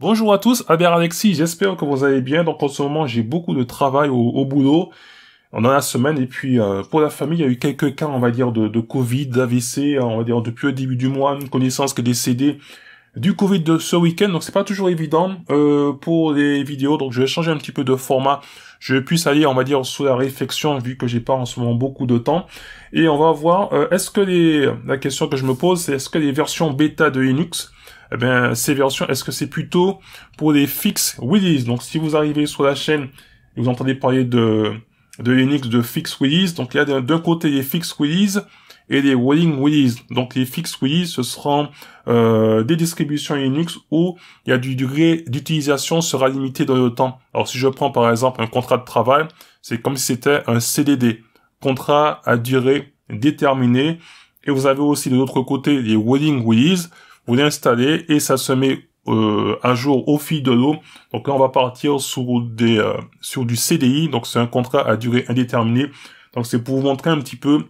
Bonjour à tous, albert Alexis, j'espère que vous allez bien. Donc en ce moment j'ai beaucoup de travail au, boulot. On a la semaine et puis euh, pour la famille il y a eu quelques cas on va dire de, de Covid, d'AVC, hein, on va dire depuis le début du mois, une connaissance qui est décédée du Covid de ce week-end, donc c'est pas toujours évident euh, pour les vidéos, donc je vais changer un petit peu de format, je puisse aller, on va dire, sous la réflexion, vu que j'ai pas en ce moment beaucoup de temps, et on va voir, euh, est-ce que les... la question que je me pose, c'est est-ce que les versions bêta de Linux eh ben, ces versions, est-ce que c'est plutôt pour des fixes Willis Donc si vous arrivez sur la chaîne et vous entendez parler de, de Linux de fixes Willis, donc il y a d'un côté les fixes Willis et les rolling Willis. Donc les fixes Willis, ce seront euh, des distributions Linux où il y a du durée d'utilisation sera limité dans le temps. Alors si je prends par exemple un contrat de travail, c'est comme si c'était un CDD, contrat à durée déterminée. Et vous avez aussi de l'autre côté les rolling Willis, vous l'installez et ça se met euh, à jour au fil de l'eau. Donc là, on va partir sur des euh, sur du CDI, donc c'est un contrat à durée indéterminée. Donc c'est pour vous montrer un petit peu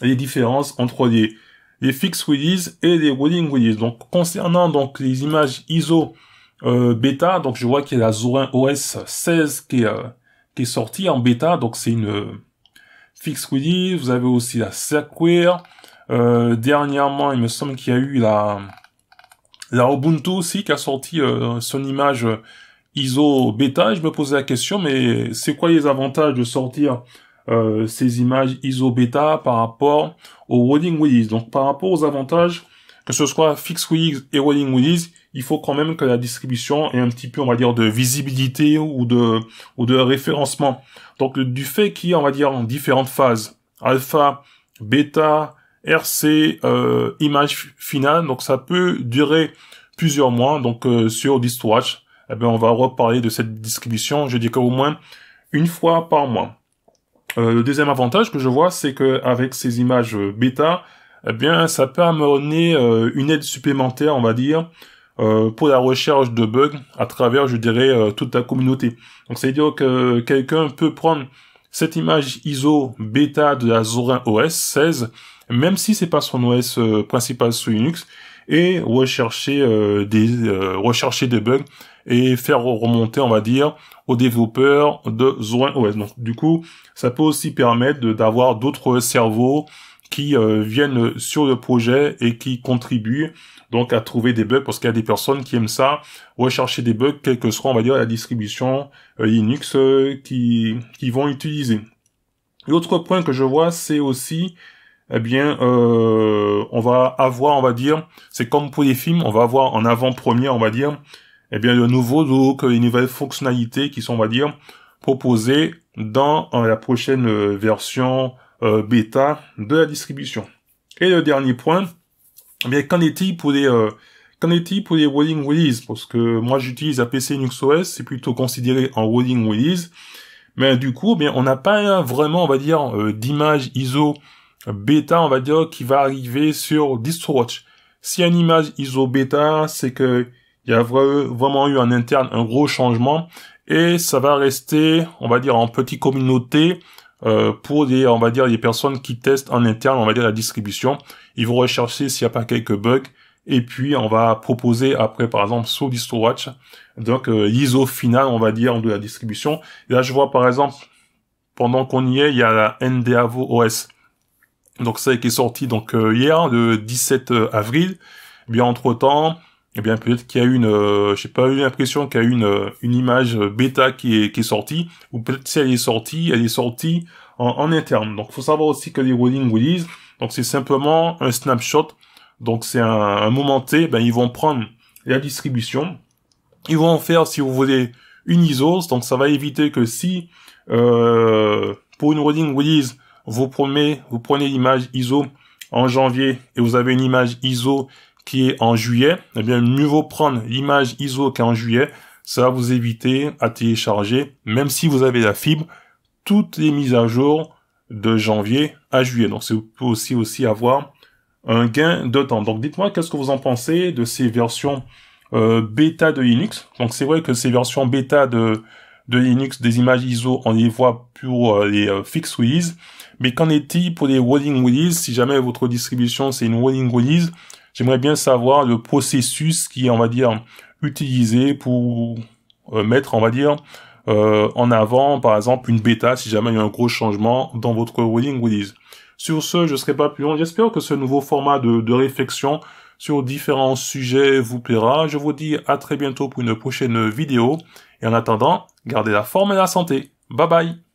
les différences entre les les fixed release et les rolling release. Donc concernant donc les images ISO euh, bêta, donc je vois qu'il y a la Zorin OS 16 qui est euh, qui est sortie en bêta, donc c'est une euh, fixed release. Vous avez aussi la Slackware euh, dernièrement, il me semble qu'il y a eu la, la Ubuntu aussi qui a sorti euh, son image euh, ISO bêta. Je me posais la question, mais c'est quoi les avantages de sortir ces images ISO bêta par rapport au Rolling Release Donc par rapport aux avantages, que ce soit fix Release et Rolling Release, il faut quand même que la distribution ait un petit peu, on va dire, de visibilité ou de, ou de référencement. Donc du fait qu'il y a, on va dire, différentes phases, alpha, bêta, RC euh, image finale, donc ça peut durer plusieurs mois, donc euh, sur DistWatch, eh bien, on va reparler de cette distribution, je dis qu'au moins une fois par mois. Euh, le deuxième avantage que je vois, c'est que avec ces images bêta, eh bien, ça peut amener une aide supplémentaire, on va dire, pour la recherche de bugs à travers, je dirais, toute la communauté. Donc, c'est-à-dire que quelqu'un peut prendre cette image ISO bêta de la Zorin OS 16 même si c'est pas son OS euh, principal sous Linux, et rechercher euh, des euh, rechercher des bugs et faire remonter, on va dire, aux développeurs de Zorin OS. Donc du coup, ça peut aussi permettre d'avoir d'autres cerveaux qui viennent sur le projet et qui contribuent donc à trouver des bugs parce qu'il y a des personnes qui aiment ça rechercher des bugs quelle que soit on va dire la distribution Linux qui qui vont utiliser l'autre point que je vois c'est aussi eh bien, euh, on va avoir, on va dire, c'est comme pour les films, on va avoir en avant-première, on va dire, eh bien, le nouveau look, les nouvelles fonctionnalités qui sont, on va dire, proposées dans euh, la prochaine euh, version bêta de la distribution. Et le dernier point, eh bien, qu'en est-il pour les qu'en pour les rolling release Parce que moi, j'utilise Linux OS, c'est plutôt considéré en rolling release, mais du coup, eh bien, on n'a pas vraiment, on va dire, d'image ISO Beta, on va dire, qui va arriver sur DistroWatch. Si une image ISO beta, c'est que il y a vraiment eu en interne un gros changement et ça va rester, on va dire, en petite communauté euh, pour des, on va dire, des personnes qui testent en interne, on va dire, la distribution. Ils vont rechercher s'il n'y a pas quelques bugs et puis on va proposer après, par exemple, sur DistroWatch, donc euh, l'ISO final, on va dire, de la distribution. là, je vois, par exemple, pendant qu'on y est, il y a la NDAVO OS. Donc ça qui est sorti donc euh, hier, hein, le 17 euh, avril. Eh bien entre temps, eh bien peut-être qu'il y a une, euh, j'ai pas eu l'impression qu'il y a une euh, une image bêta qui est qui est sortie, ou peut-être si elle est sortie, elle est sortie en, interne. Donc faut savoir aussi que les rolling release, donc c'est simplement un snapshot. Donc c'est un, moment T, ben ils vont prendre la distribution, ils vont en faire si vous voulez une ISO, donc ça va éviter que si pour une rolling release vous prenez, vous prenez l'image ISO en janvier et vous avez une image ISO qui est en juillet, eh bien mieux vaut prendre l'image ISO qu'en juillet. Ça va vous éviter à télécharger, même si vous avez la fibre, toutes les mises à jour de janvier à juillet. Donc c'est aussi aussi avoir un gain de temps. Donc dites-moi qu'est-ce que vous en pensez de ces versions euh, bêta de Linux. Donc c'est vrai que ces versions bêta de de Linux des images ISO, on les voit pour euh, les euh, fixed release. Mais qu'en est-il pour les rolling release Si jamais votre distribution c'est une rolling release, j'aimerais bien savoir le processus qui est, on va dire, utilisé pour euh, mettre, on va dire, en avant, par exemple, une bêta si jamais il y a un gros changement dans votre rolling release. Sur ce, je serai pas plus long. J'espère que ce nouveau format de réflexion sur différents sujets vous plaira. Je vous dis à très bientôt pour une prochaine vidéo. Et en attendant, gardez la forme et la santé. Bye bye